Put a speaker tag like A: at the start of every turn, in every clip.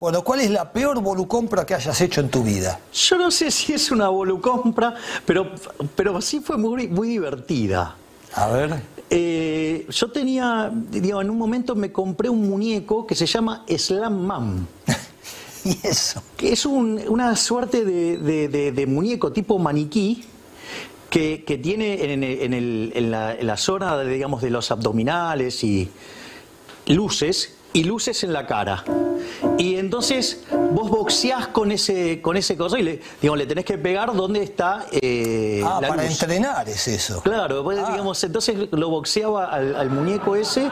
A: Bueno, ¿cuál es la peor volucompra que hayas hecho en tu vida? Yo no sé si es una volucompra, pero, pero sí fue muy, muy divertida. A ver. Eh, yo tenía, digo, en un momento me compré un muñeco que se llama Slam Mam. ¿Y eso? es una suerte de, muñeco tipo maniquí. Que, tiene en, la, la zona, digamos, de los abdominales y luces, y luces en la cara. Y entonces vos boxeás con ese, con ese coso y le, digamos, le tenés que pegar donde está eh, ah, para entrenar es eso. Claro, pues, ah. digamos, entonces lo boxeaba al, muñeco ese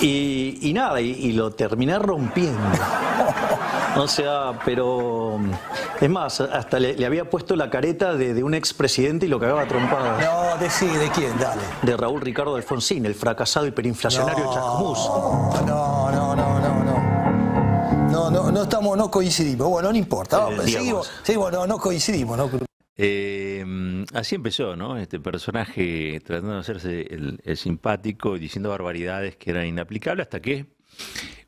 A: y, nada, y, lo terminé rompiendo. O sea, pero es más, hasta le, había puesto la careta de, de un expresidente y lo cagaba trompado. No, sí, ¿de quién? Dale. De Raúl Ricardo Alfonsín, el fracasado hiperinflacionario no, No, no estamos, no coincidimos. Bueno, no importa, eh, seguimos, no, coincidimos. Eh, así empezó, ¿no? Este personaje tratando de hacerse el, simpático y diciendo barbaridades que eran inaplicables hasta que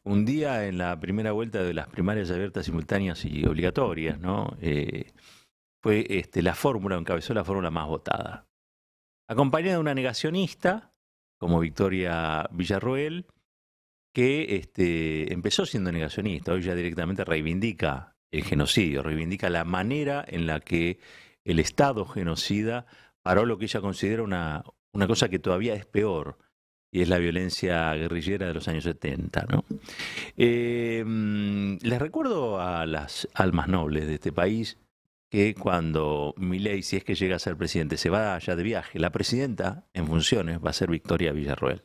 A: un día en la primera vuelta de las primarias abiertas simultáneas y obligatorias, ¿no? Eh, fue este, la fórmula, encabezó la fórmula más votada. Acompañada de una negacionista como Victoria Villarroel, que este, empezó siendo negacionista, hoy ya directamente reivindica el genocidio, reivindica la manera en la que el Estado genocida paró lo que ella considera una, una cosa que todavía es peor, y es la violencia guerrillera de los años 70. ¿no? Em, les recuerdo a las almas nobles de este país que cuando Milei, si es que llega a ser presidente, se va allá de viaje, la presidenta en funciones va a ser Victoria Villarroel.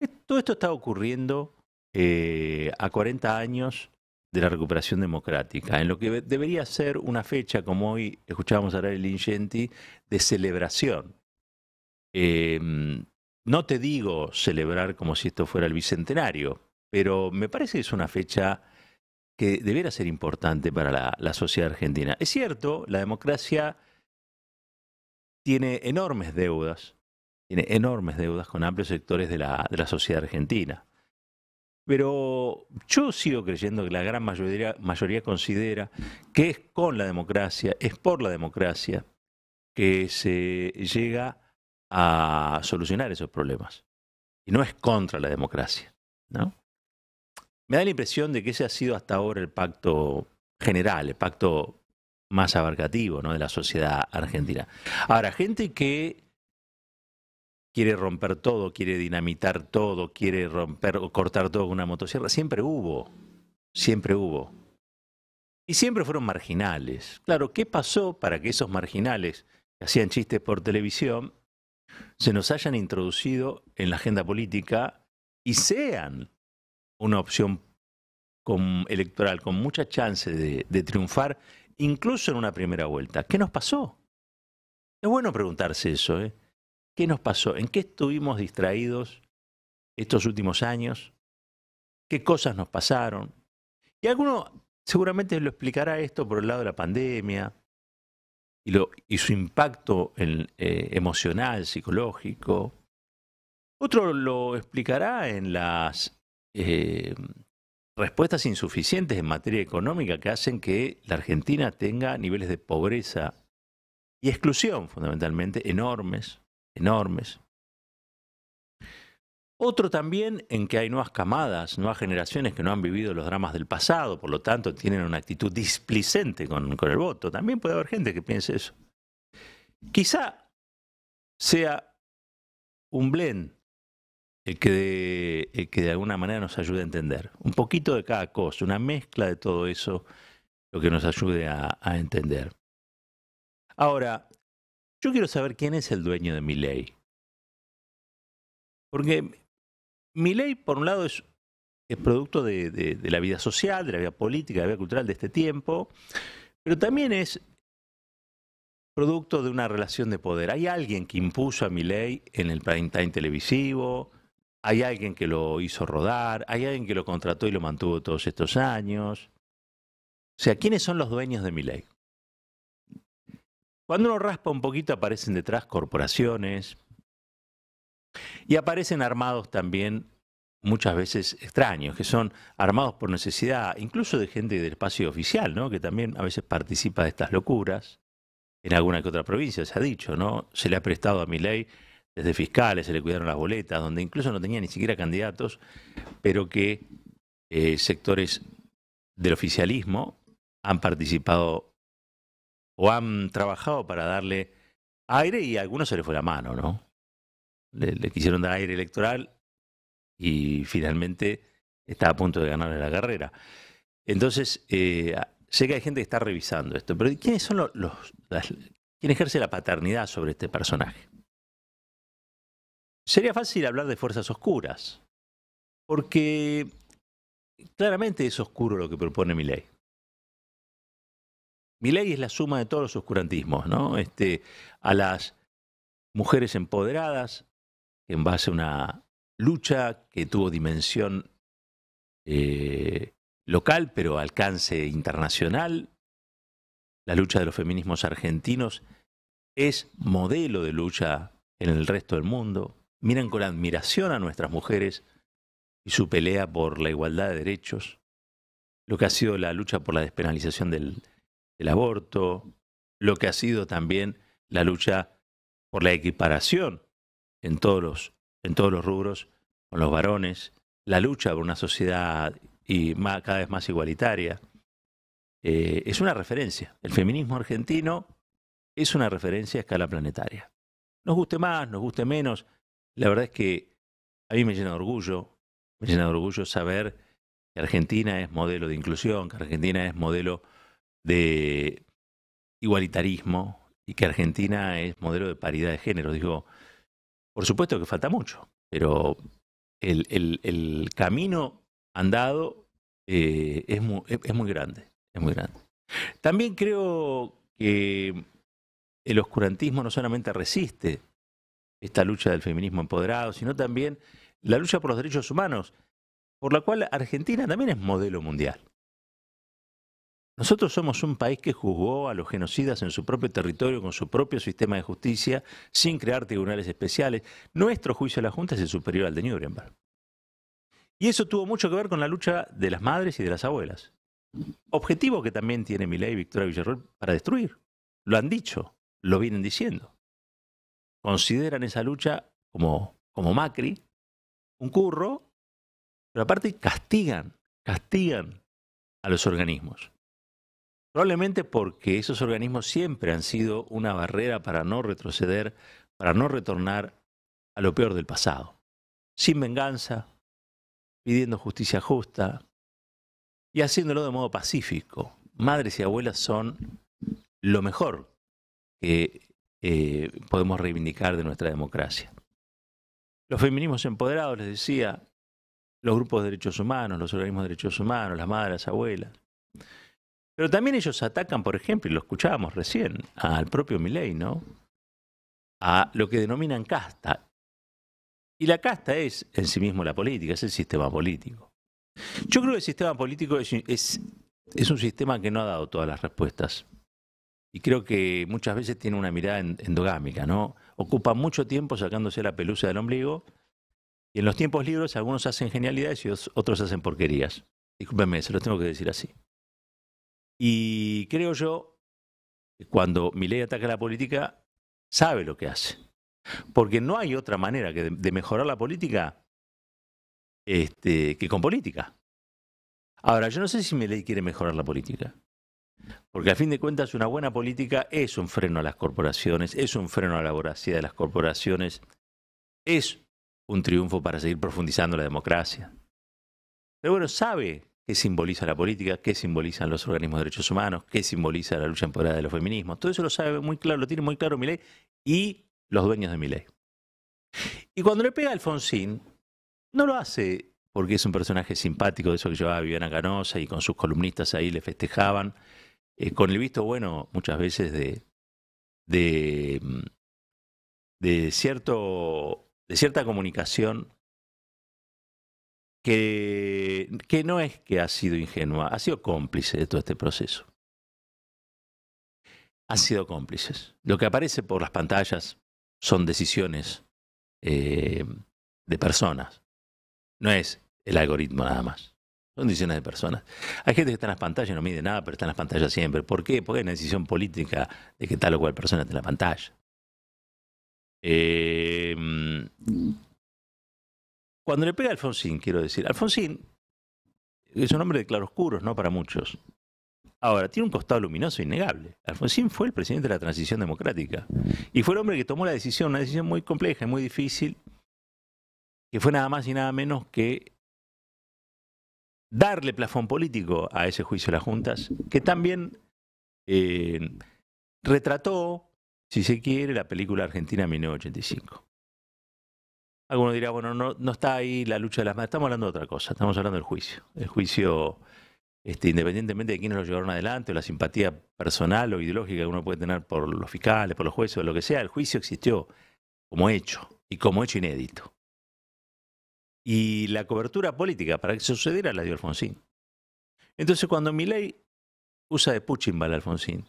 A: Eh, todo esto está ocurriendo eh, a 40 años de la recuperación democrática, en lo que debería ser una fecha, como hoy escuchábamos hablar el Ingenti, de celebración. Em, no te digo celebrar como si esto fuera el bicentenario, pero me parece que es una fecha que debiera ser importante para la sociedad argentina. Es cierto, la democracia tiene enormes deudas, tiene enormes deudas con amplios sectores de la, de la sociedad argentina. Pero yo sigo creyendo que la gran mayoría, mayoría, considera que es con la democracia, es por la democracia que se llega a solucionar esos problemas. Y no es contra la democracia. ¿no? Me da la impresión de que ese ha sido hasta ahora el pacto general, el pacto más abarcativo ¿no? de la sociedad argentina. Ahora, gente que quiere romper todo, quiere dinamitar todo, quiere romper o cortar todo con una motosierra. Siempre hubo, siempre hubo. Y siempre fueron marginales. Claro, ¿qué pasó para que esos marginales que hacían chistes por televisión se nos hayan introducido en la agenda política y sean una opción electoral con mucha chance de, de triunfar, incluso en una primera vuelta? ¿Qué nos pasó? Es bueno preguntarse eso, ¿eh? ¿Qué nos pasó? ¿En qué estuvimos distraídos estos últimos años? ¿Qué cosas nos pasaron? Y alguno seguramente lo explicará esto por el lado de la pandemia y, su impacto eh, emocional, psicológico. Otro lo explicará en las eh, respuestas insuficientes en materia económica que hacen que la Argentina tenga niveles de pobreza y exclusión fundamentalmente enormes enormes. Otro también en que hay nuevas camadas, nuevas generaciones que no han vivido los dramas del pasado, por lo tanto tienen una actitud displicente con, el voto. También puede haber gente que piense eso. Quizá sea un blend el que, de, que de alguna manera nos ayude a entender. Un poquito de cada cosa, una mezcla de todo eso, lo que nos ayude a entender. Ahora, yo quiero saber quién es el dueño de mi ley. Porque mi ley, por un lado, es, producto de, de, la vida social, de la vida política, de la vida cultural de este tiempo, pero también es producto de una relación de poder. Hay alguien que impuso a mi ley en el prime time televisivo, hay alguien que lo hizo rodar, hay alguien que lo contrató y lo mantuvo todos estos años. O sea, ¿quiénes son los dueños de mi ley? Cuando uno raspa un poquito aparecen detrás corporaciones y aparecen armados también muchas veces extraños, que son armados por necesidad, incluso de gente del espacio oficial, ¿no? que también a veces participa de estas locuras. En alguna que otra provincia se ha dicho, ¿no? Se le ha prestado a mi ley desde fiscales, se le cuidaron las boletas, donde incluso no tenía ni siquiera candidatos, pero que eh, sectores del oficialismo han participado o han trabajado para darle aire y a algunos se le fue la mano, ¿no? Le, quisieron dar aire electoral y finalmente está a punto de ganar la carrera. Entonces, eh, sé que hay gente que está revisando esto, pero ¿quiénes son los, quién ejerce la paternidad sobre este personaje? Sería fácil hablar de fuerzas oscuras, porque claramente es oscuro lo que propone mi ley. Mi ley es la suma de todos los oscurantismos, ¿no? Este, a las mujeres empoderadas, en base a una lucha que tuvo dimensión eh, local, pero alcance internacional. La lucha de los feminismos argentinos es modelo de lucha en el resto del mundo. Miran con admiración a nuestras mujeres y su pelea por la igualdad de derechos, lo que ha sido la lucha por la despenalización del, el aborto, lo que ha sido también la lucha por la equiparación en todos los, en todos los rubros con los varones, la lucha por una sociedad y cada vez más igualitaria. Eh, es una referencia. El feminismo argentino es una referencia a escala planetaria. Nos guste más, nos guste menos. La verdad es que a mí me llena de orgullo, me llena de orgullo saber que Argentina es modelo de inclusión, que Argentina es modelo de igualitarismo y que Argentina es modelo de paridad de género. Digo, por supuesto que falta mucho, pero el, camino andado eh, es muy grande, es muy grande. También creo que el oscurantismo no solamente resiste esta lucha del feminismo empoderado, sino también la lucha por los derechos humanos, por la cual Argentina también es modelo mundial. Nosotros somos un país que juzgó a los genocidas en su propio territorio con su propio sistema de justicia, sin crear tribunales especiales. Nuestro juicio de la Junta es el superior al de Nuremberg. Y eso tuvo mucho que ver con la lucha de las madres y de las abuelas. Objetivo que también tiene mi y Victoria Villarroel para destruir. Lo han dicho, lo vienen diciendo. Consideran esa lucha como, como Macri, un curro, pero aparte castigan, castigan a los organismos. Probablemente porque esos organismos siempre han sido una barrera para no retroceder, para no retornar a lo peor del pasado. Sin venganza, pidiendo justicia justa y haciéndolo de modo pacífico. Madres y abuelas son lo mejor que eh, podemos reivindicar de nuestra democracia. Los feminismos empoderados, les decía, los grupos de derechos humanos, los organismos de derechos humanos, las madres, las abuelas. Pero también ellos atacan, por ejemplo, y lo escuchábamos recién, al propio Miley, ¿no? A lo que denominan casta. Y la casta es en sí mismo la política, es el sistema político. Yo creo que el sistema político es, es, un sistema que no ha dado todas las respuestas. Y creo que muchas veces tiene una mirada endogámica, ¿no? Ocupa mucho tiempo sacándose la pelusa del ombligo. Y en los tiempos libres algunos hacen genialidades y otros hacen porquerías. Discúlpenme, se los tengo que decir así. Y creo yo, que cuando Milei ataca la política, sabe lo que hace. Porque no hay otra manera de, mejorar la política este, que con política. Ahora, yo no sé si Milei quiere mejorar la política. Porque a fin de cuentas una buena política es un freno a las corporaciones, es un freno a la voracidad de las corporaciones, es un triunfo para seguir profundizando la democracia. Pero bueno, sabe qué simboliza la política, qué simbolizan los organismos de derechos humanos, qué simboliza la lucha empoderada de los feminismos. Todo eso lo sabe muy claro, lo tiene muy claro Milei y los dueños de Milei. Y cuando le pega Alfonsín, no lo hace porque es un personaje simpático, de eso que llevaba Viviana Canosa y con sus columnistas ahí le festejaban, eh, con el visto bueno muchas veces de, mm, cierto, de cierta comunicación que, que no es que ha sido ingenua, ha sido cómplice de todo este proceso. Ha sido cómplices. Lo que aparece por las pantallas son decisiones eh, de personas. No es el algoritmo nada más. Son decisiones de personas. Hay gente que está en las pantallas y no mide nada, pero está en las pantallas siempre. ¿Por qué? Porque hay una decisión política de que tal o cual persona está en la pantalla. Eh, cuando le pega a Alfonsín, quiero decir, Alfonsín es un hombre de claroscuros, no para muchos. Ahora, tiene un costado luminoso innegable. Alfonsín fue el presidente de la transición democrática y fue el hombre que tomó la decisión, una decisión muy compleja y muy difícil, que fue nada más y nada menos que darle plafón político a ese juicio de las juntas, que también eh, retrató, si se quiere, la película argentina 1985. Alguno dirá, bueno, no, no está ahí la lucha de las madres. Estamos hablando de otra cosa, estamos hablando del juicio. El juicio, este, independientemente de quiénes lo llevaron adelante, o la simpatía personal o ideológica que uno puede tener por los fiscales, por los jueces, o lo que sea, el juicio existió como hecho y como hecho inédito. Y la cobertura política para que sucediera la dio Alfonsín. Entonces, cuando Milei usa de Puchimbal a Alfonsín,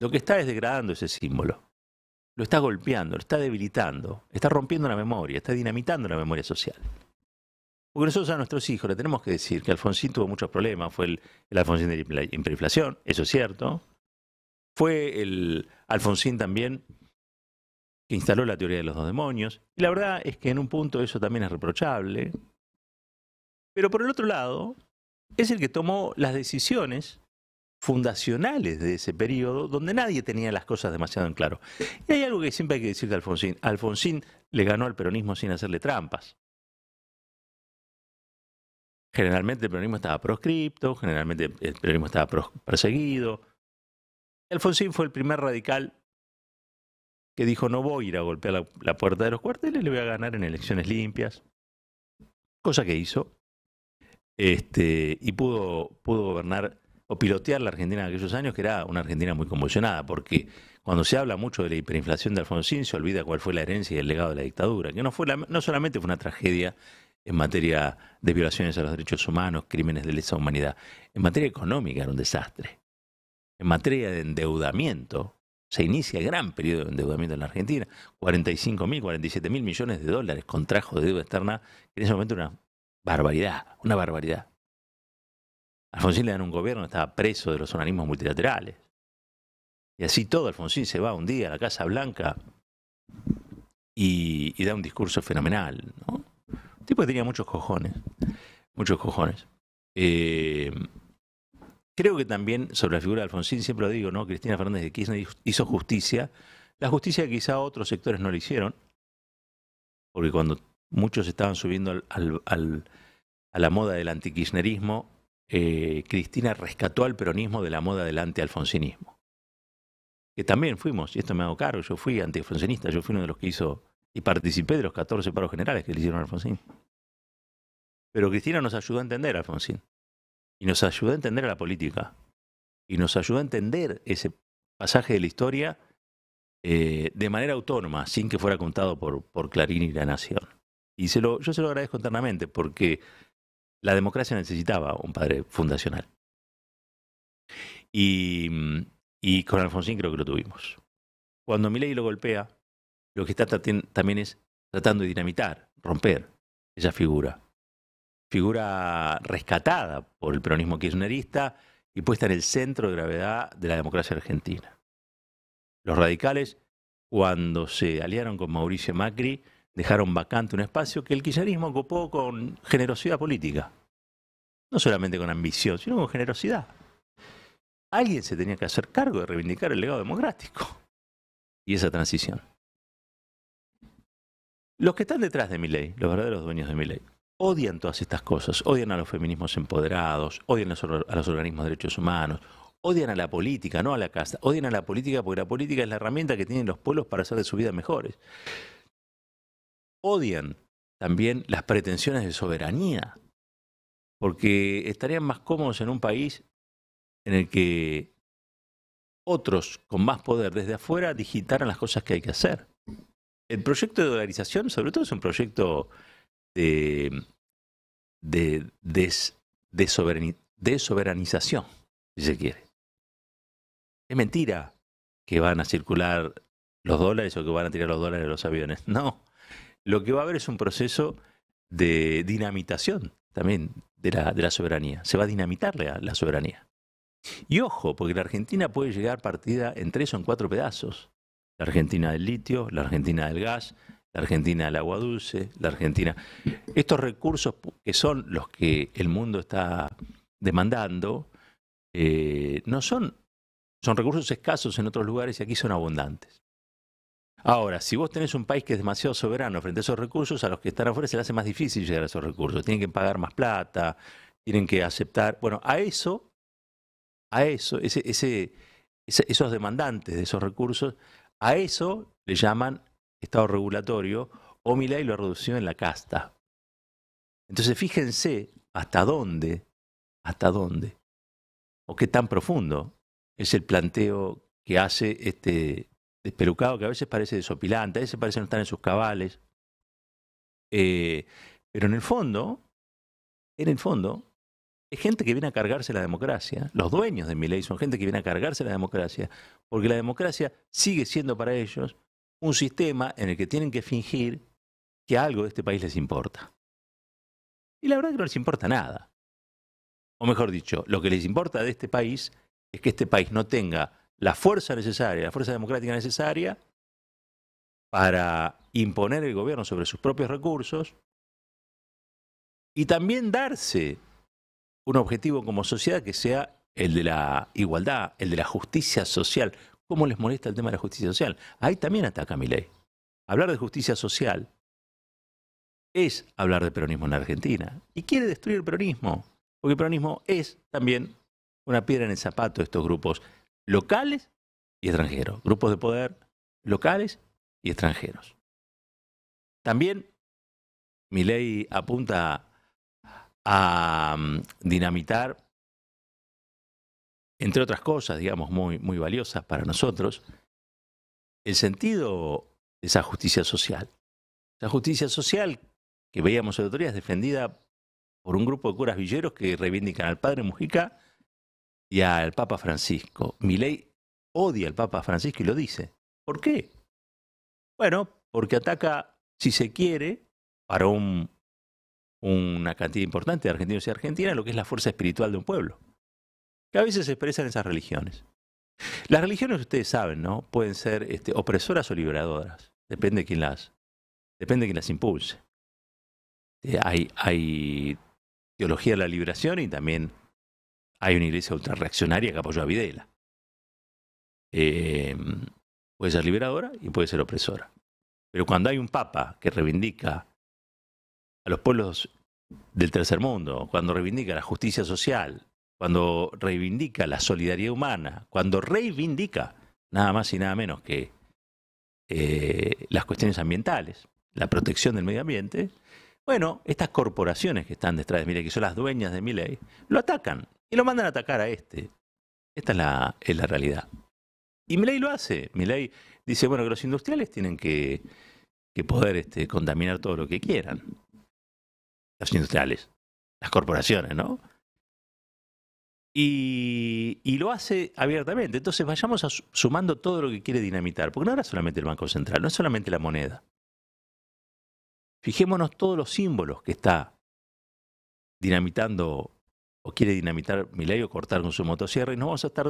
A: lo que está es degradando ese símbolo lo está golpeando, lo está debilitando, está rompiendo la memoria, está dinamitando la memoria social. Porque nosotros a nuestros hijos le tenemos que decir que Alfonsín tuvo muchos problemas, fue el, Alfonsín de la hiperinflación, eso es cierto. Fue el Alfonsín también que instaló la teoría de los dos demonios. Y la verdad es que en un punto eso también es reprochable. Pero por el otro lado, es el que tomó las decisiones fundacionales de ese periodo, donde nadie tenía las cosas demasiado en claro. Y hay algo que siempre hay que decir de Alfonsín. Alfonsín le ganó al peronismo sin hacerle trampas. Generalmente el peronismo estaba proscripto, generalmente el peronismo estaba perseguido. Alfonsín fue el primer radical que dijo no voy a ir a golpear la, puerta de los cuarteles, le voy a ganar en elecciones limpias. Cosa que hizo. Este, y pudo gobernar o pilotear la Argentina en aquellos años, que era una Argentina muy convulsionada, porque cuando se habla mucho de la hiperinflación de Alfonsín, se olvida cuál fue la herencia y el legado de la dictadura, que no, fue no solamente fue una tragedia en materia de violaciones a los derechos humanos, crímenes de lesa humanidad, en materia económica era un desastre, en materia de endeudamiento, se inicia el gran periodo de endeudamiento en la Argentina. 45.000, mil, mil millones de dólares contrajo de deuda externa, que en ese momento era una barbaridad, una barbaridad. Alfonsín le dan un gobierno, estaba preso de los organismos multilaterales. Y así todo, Alfonsín se va un día a la Casa Blanca y, da un discurso fenomenal. ¿no? Un tipo que tenía muchos cojones, muchos cojones. Eh, creo que también sobre la figura de Alfonsín, siempre lo digo, ¿no? Cristina Fernández de Kirchner hizo justicia, la justicia quizá otros sectores no le hicieron, porque cuando muchos estaban subiendo a la moda del antikirchnerismo, eh, Cristina rescató al peronismo de la moda del antialfonsinismo. Que también fuimos, y esto me hago cargo, yo fui antialfonsinista, yo fui uno de los que hizo y participé de los 14 paros generales que le hicieron a Alfonsín. Pero Cristina nos ayudó a entender a Alfonsín, y nos ayudó a entender a la política, y nos ayudó a entender ese pasaje de la historia eh, de manera autónoma, sin que fuera contado por, por Clarín y la Nación. Y se lo, yo se lo agradezco eternamente, porque la democracia necesitaba un padre fundacional. Y, con Alfonsín creo que lo tuvimos. Cuando Milei lo golpea, lo que está también es tratando de dinamitar, romper esa figura. Figura rescatada por el peronismo kirchnerista y puesta en el centro de gravedad de la democracia argentina. Los radicales, cuando se aliaron con Mauricio Macri, dejaron vacante un espacio que el kirchnerismo ocupó con generosidad política. No solamente con ambición, sino con generosidad. Alguien se tenía que hacer cargo de reivindicar el legado democrático y esa transición. Los que están detrás de mi ley, los verdaderos dueños de mi ley, odian todas estas cosas, odian a los feminismos empoderados, odian a los organismos de derechos humanos, odian a la política, no a la casa. odian a la política porque la política es la herramienta que tienen los pueblos para hacer de su vida mejores odian también las pretensiones de soberanía, porque estarían más cómodos en un país en el que otros con más poder desde afuera digitaran las cosas que hay que hacer. El proyecto de dolarización, sobre todo, es un proyecto de, de, soberanización, si se quiere. Es mentira que van a circular los dólares o que van a tirar los dólares de los aviones. No, lo que va a haber es un proceso de dinamitación también de la, soberanía. Se va a dinamitar la, la, soberanía. Y ojo, porque la Argentina puede llegar partida en tres o en cuatro pedazos. La Argentina del litio, la Argentina del gas, la Argentina del agua dulce, la Argentina... Estos recursos que son los que el mundo está demandando, eh, no son, son recursos escasos en otros lugares y aquí son abundantes. Ahora, si vos tenés un país que es demasiado soberano frente a esos recursos, a los que están afuera se les hace más difícil llegar a esos recursos. Tienen que pagar más plata, tienen que aceptar. Bueno, a eso, a eso, esos demandantes de esos recursos, a eso le llaman Estado regulatorio o y lo reducido en la casta. Entonces, fíjense hasta dónde, hasta dónde, o qué tan profundo es el planteo que hace este pelucado, que a veces parece desopilante, a veces parece no estar en sus cabales. Eh, pero en el fondo, en el fondo, es gente que viene a cargarse la democracia. Los dueños de mi ley son gente que viene a cargarse la democracia, porque la democracia sigue siendo para ellos un sistema en el que tienen que fingir que algo de este país les importa. Y la verdad es que no les importa nada. O mejor dicho, lo que les importa de este país es que este país no tenga la fuerza necesaria, la fuerza democrática necesaria para imponer el gobierno sobre sus propios recursos y también darse un objetivo como sociedad que sea el de la igualdad, el de la justicia social. ¿Cómo les molesta el tema de la justicia social? Ahí también ataca mi ley. Hablar de justicia social es hablar de peronismo en Argentina. Y quiere destruir el peronismo, porque el peronismo es también una piedra en el zapato de estos grupos locales y extranjeros. Grupos de poder locales y extranjeros. También mi ley apunta a mm, dinamitar, entre otras cosas, digamos, muy, muy valiosas para nosotros, el sentido de esa justicia social. Esa justicia social que veíamos en otro día es defendida por un grupo de curas villeros que reivindican al padre Mujica y al Papa Francisco. Milei odia al Papa Francisco y lo dice. ¿Por qué? Bueno, porque ataca, si se quiere, para una cantidad importante de argentinos y argentinas, lo que es la fuerza espiritual de un pueblo, que a veces se expresa en esas religiones. Las religiones, ustedes saben, ¿no? Pueden ser este, opresoras o liberadoras, depende de quién las, depende de las impulse. Eh, hay, hay teología de la liberación y también hay una iglesia ultrarreaccionaria que apoyó a Videla. Eh, puede ser liberadora y puede ser opresora. Pero cuando hay un papa que reivindica a los pueblos del tercer mundo, cuando reivindica la justicia social, cuando reivindica la solidaridad humana, cuando reivindica nada más y nada menos que eh, las cuestiones ambientales, la protección del medio ambiente, bueno, estas corporaciones que están detrás de Milei, que son las dueñas de Milei, lo atacan y lo mandan a atacar a este. Esta es la, realidad. Y Milei lo hace. Milei dice, bueno, que los industriales tienen que, poder este, contaminar todo lo que quieran. Los industriales, las corporaciones, ¿no? Y, lo hace abiertamente. Entonces vayamos sumando todo lo que quiere dinamitar, porque no era solamente el Banco Central, no es solamente la moneda. Fijémonos todos los símbolos que está dinamitando o quiere dinamitar Milei o cortar con su motosierra y vamos a estar,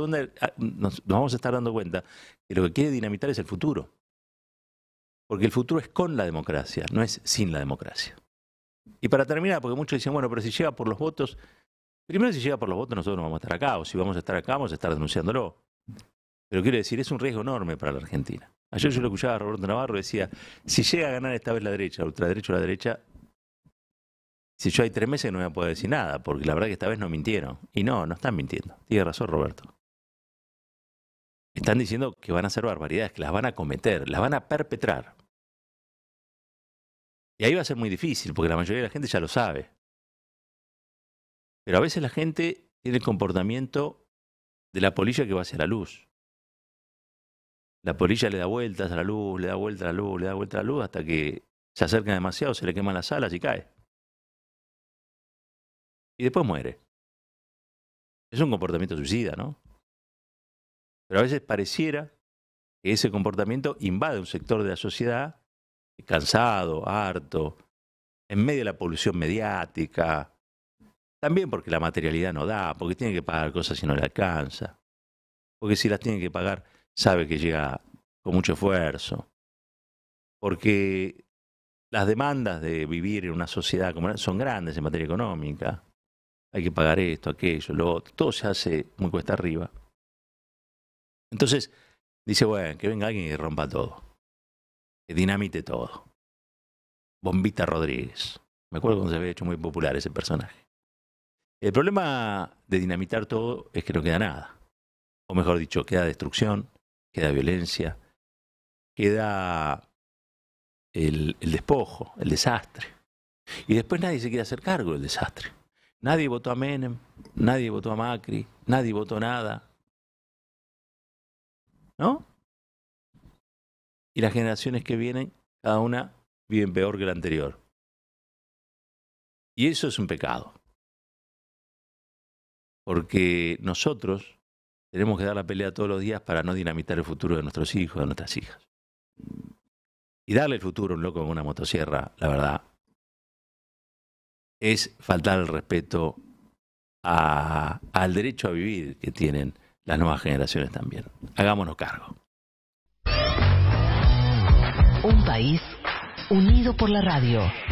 A: nos vamos a estar dando cuenta que lo que quiere dinamitar es el futuro. Porque el futuro es con la democracia, no es sin la democracia. Y para terminar, porque muchos dicen, bueno, pero si llega por los votos, primero si llega por los votos nosotros no vamos a estar acá, o si vamos a estar acá vamos a estar denunciándolo. Pero quiero decir, es un riesgo enorme para la Argentina. Ayer yo lo escuchaba a Roberto Navarro, y decía, si llega a ganar esta vez la derecha, ultraderecha o la derecha, si yo hay tres meses no voy a poder decir nada, porque la verdad que esta vez no mintieron. Y no, no están mintiendo. Tiene razón Roberto. Están diciendo que van a hacer barbaridades, que las van a cometer, las van a perpetrar. Y ahí va a ser muy difícil, porque la mayoría de la gente ya lo sabe. Pero a veces la gente tiene el comportamiento de la polilla que va hacia la luz. La polilla le da vueltas a la luz, le da vueltas a la luz, le da vueltas a la luz hasta que se acerca demasiado, se le queman las alas y cae. Y después muere. Es un comportamiento suicida, ¿no? Pero a veces pareciera que ese comportamiento invade un sector de la sociedad cansado, harto, en medio de la polución mediática, también porque la materialidad no da, porque tiene que pagar cosas si no le alcanza, porque si las tiene que pagar sabe que llega con mucho esfuerzo, porque las demandas de vivir en una sociedad como son grandes en materia económica. Hay que pagar esto, aquello, Todo se hace muy cuesta arriba. Entonces, dice, bueno, que venga alguien y rompa todo. Que dinamite todo. Bombita Rodríguez. Me acuerdo cuando se había hecho muy popular ese personaje. El problema de dinamitar todo es que no queda nada. O mejor dicho, queda destrucción, queda violencia, queda el, despojo, el desastre. Y después nadie se quiere hacer cargo del desastre. Nadie votó a Menem, nadie votó a Macri, nadie votó nada. ¿No? Y las generaciones que vienen, cada una viven peor que la anterior. Y eso es un pecado. Porque nosotros tenemos que dar la pelea todos los días para no dinamitar el futuro de nuestros hijos, de nuestras hijas. Y darle el futuro a un loco con una motosierra, la verdad, es faltar el respeto al derecho a vivir que tienen las nuevas generaciones también. Hagámonos cargo. Un país unido por la radio.